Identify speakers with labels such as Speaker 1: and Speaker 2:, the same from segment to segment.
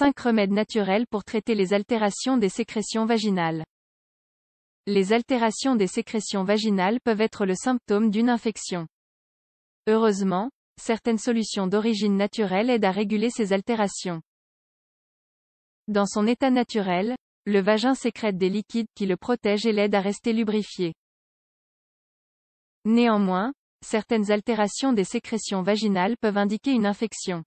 Speaker 1: 5 remèdes naturels pour traiter les altérations des sécrétions vaginales. Les altérations des sécrétions vaginales peuvent être le symptôme d'une infection. Heureusement, certaines solutions d'origine naturelle aident à réguler ces altérations. Dans son état naturel, le vagin sécrète des liquides qui le protègent et l'aident à rester lubrifié. Néanmoins, certaines altérations des sécrétions vaginales peuvent indiquer une infection.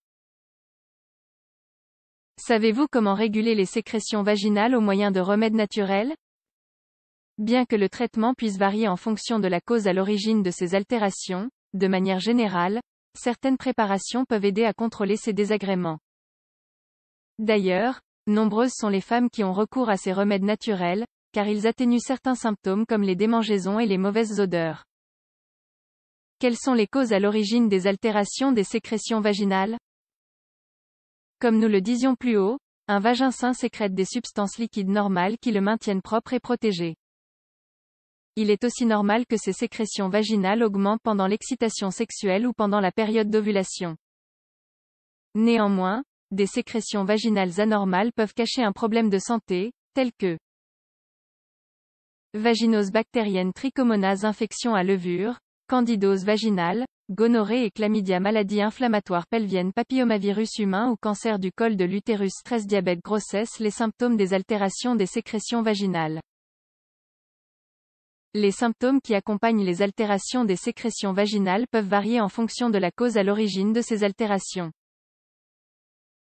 Speaker 1: Savez-vous comment réguler les sécrétions vaginales au moyen de remèdes naturels Bien que le traitement puisse varier en fonction de la cause à l'origine de ces altérations, de manière générale, certaines préparations peuvent aider à contrôler ces désagréments. D'ailleurs, nombreuses sont les femmes qui ont recours à ces remèdes naturels, car ils atténuent certains symptômes comme les démangeaisons et les mauvaises odeurs. Quelles sont les causes à l'origine des altérations des sécrétions vaginales comme nous le disions plus haut, un vagin sain sécrète des substances liquides normales qui le maintiennent propre et protégé. Il est aussi normal que ces sécrétions vaginales augmentent pendant l'excitation sexuelle ou pendant la période d'ovulation. Néanmoins, des sécrétions vaginales anormales peuvent cacher un problème de santé, tel que vaginose bactérienne trichomonase infection à levure, candidose vaginale, gonorrhée et chlamydia maladie inflammatoire pelvienne papillomavirus humain ou cancer du col de l'utérus stress diabète grossesse les symptômes des altérations des sécrétions vaginales. Les symptômes qui accompagnent les altérations des sécrétions vaginales peuvent varier en fonction de la cause à l'origine de ces altérations.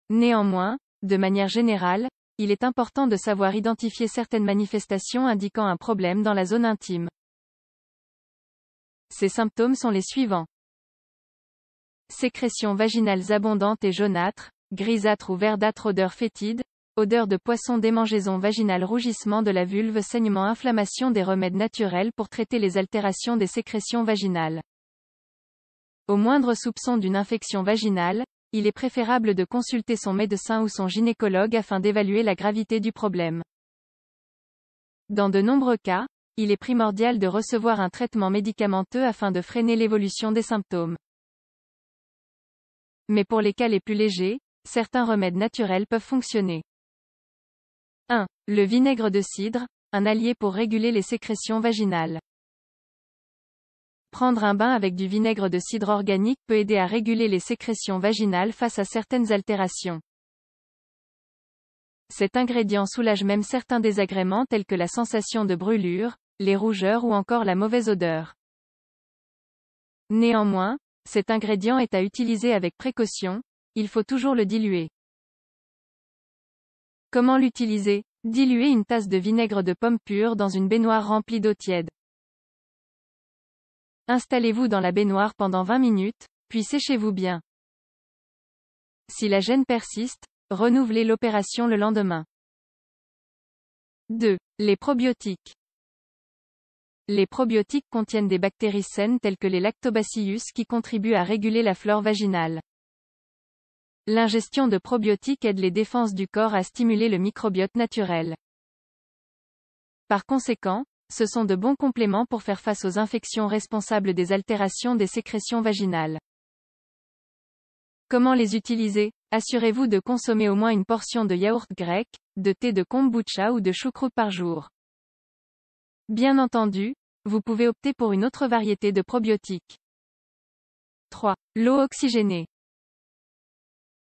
Speaker 1: Néanmoins, de manière générale, il est important de savoir identifier certaines manifestations indiquant un problème dans la zone intime. Ces symptômes sont les suivants. Sécrétions vaginales abondantes et jaunâtres, grisâtres ou verdâtres odeur fétide, odeur de poisson démangeaison vaginale rougissement de la vulve saignement inflammation des remèdes naturels pour traiter les altérations des sécrétions vaginales. Au moindre soupçon d'une infection vaginale, il est préférable de consulter son médecin ou son gynécologue afin d'évaluer la gravité du problème. Dans de nombreux cas, il est primordial de recevoir un traitement médicamenteux afin de freiner l'évolution des symptômes mais pour les cas les plus légers, certains remèdes naturels peuvent fonctionner. 1. Le vinaigre de cidre, un allié pour réguler les sécrétions vaginales. Prendre un bain avec du vinaigre de cidre organique peut aider à réguler les sécrétions vaginales face à certaines altérations. Cet ingrédient soulage même certains désagréments tels que la sensation de brûlure, les rougeurs ou encore la mauvaise odeur. Néanmoins, cet ingrédient est à utiliser avec précaution, il faut toujours le diluer. Comment l'utiliser Diluez une tasse de vinaigre de pomme pure dans une baignoire remplie d'eau tiède. Installez-vous dans la baignoire pendant 20 minutes, puis séchez-vous bien. Si la gêne persiste, renouvelez l'opération le lendemain. 2. Les probiotiques. Les probiotiques contiennent des bactéries saines telles que les lactobacillus qui contribuent à réguler la flore vaginale. L'ingestion de probiotiques aide les défenses du corps à stimuler le microbiote naturel. Par conséquent, ce sont de bons compléments pour faire face aux infections responsables des altérations des sécrétions vaginales. Comment les utiliser Assurez-vous de consommer au moins une portion de yaourt grec, de thé de kombucha ou de choucroute par jour. Bien entendu, vous pouvez opter pour une autre variété de probiotiques. 3. L'eau oxygénée.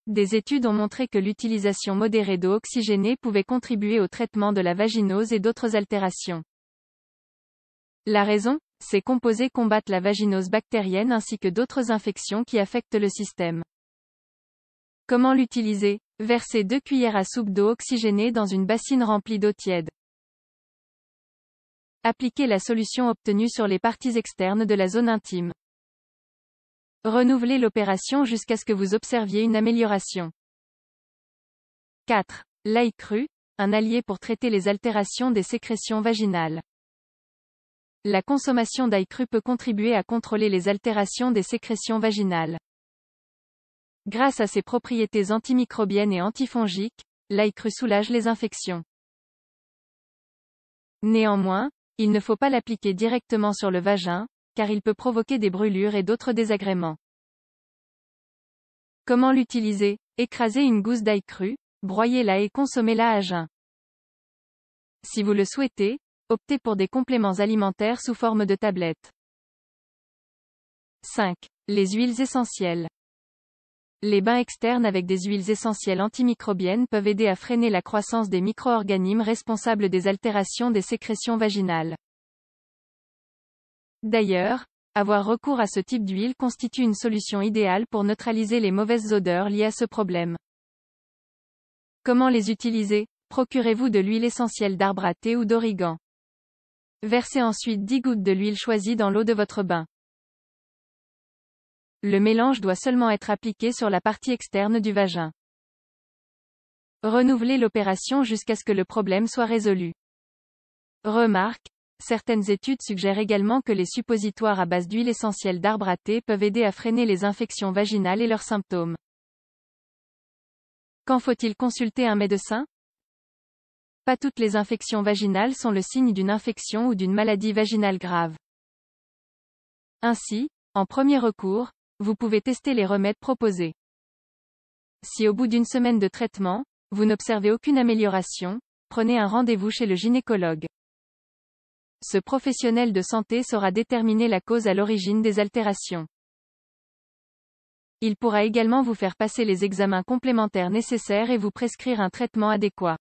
Speaker 1: Des études ont montré que l'utilisation modérée d'eau oxygénée pouvait contribuer au traitement de la vaginose et d'autres altérations. La raison, ces composés combattent la vaginose bactérienne ainsi que d'autres infections qui affectent le système. Comment l'utiliser Versez deux cuillères à soupe d'eau oxygénée dans une bassine remplie d'eau tiède. Appliquez la solution obtenue sur les parties externes de la zone intime. Renouvelez l'opération jusqu'à ce que vous observiez une amélioration. 4. L'ail cru, un allié pour traiter les altérations des sécrétions vaginales. La consommation d'ail cru peut contribuer à contrôler les altérations des sécrétions vaginales. Grâce à ses propriétés antimicrobiennes et antifongiques, l'ail cru soulage les infections. Néanmoins, il ne faut pas l'appliquer directement sur le vagin, car il peut provoquer des brûlures et d'autres désagréments. Comment l'utiliser Écraser une gousse d'ail crue, broyez-la et consommez-la à jeun. Si vous le souhaitez, optez pour des compléments alimentaires sous forme de tablettes. 5. Les huiles essentielles. Les bains externes avec des huiles essentielles antimicrobiennes peuvent aider à freiner la croissance des micro-organismes responsables des altérations des sécrétions vaginales. D'ailleurs, avoir recours à ce type d'huile constitue une solution idéale pour neutraliser les mauvaises odeurs liées à ce problème. Comment les utiliser Procurez-vous de l'huile essentielle d'arbre à thé ou d'origan. Versez ensuite 10 gouttes de l'huile choisie dans l'eau de votre bain. Le mélange doit seulement être appliqué sur la partie externe du vagin. Renouveler l'opération jusqu'à ce que le problème soit résolu. Remarque, certaines études suggèrent également que les suppositoires à base d'huile essentielle d'arbre à thé peuvent aider à freiner les infections vaginales et leurs symptômes. Quand faut-il consulter un médecin Pas toutes les infections vaginales sont le signe d'une infection ou d'une maladie vaginale grave. Ainsi, en premier recours, vous pouvez tester les remèdes proposés. Si au bout d'une semaine de traitement, vous n'observez aucune amélioration, prenez un rendez-vous chez le gynécologue. Ce professionnel de santé saura déterminer la cause à l'origine des altérations. Il pourra également vous faire passer les examens complémentaires nécessaires et vous prescrire un traitement adéquat.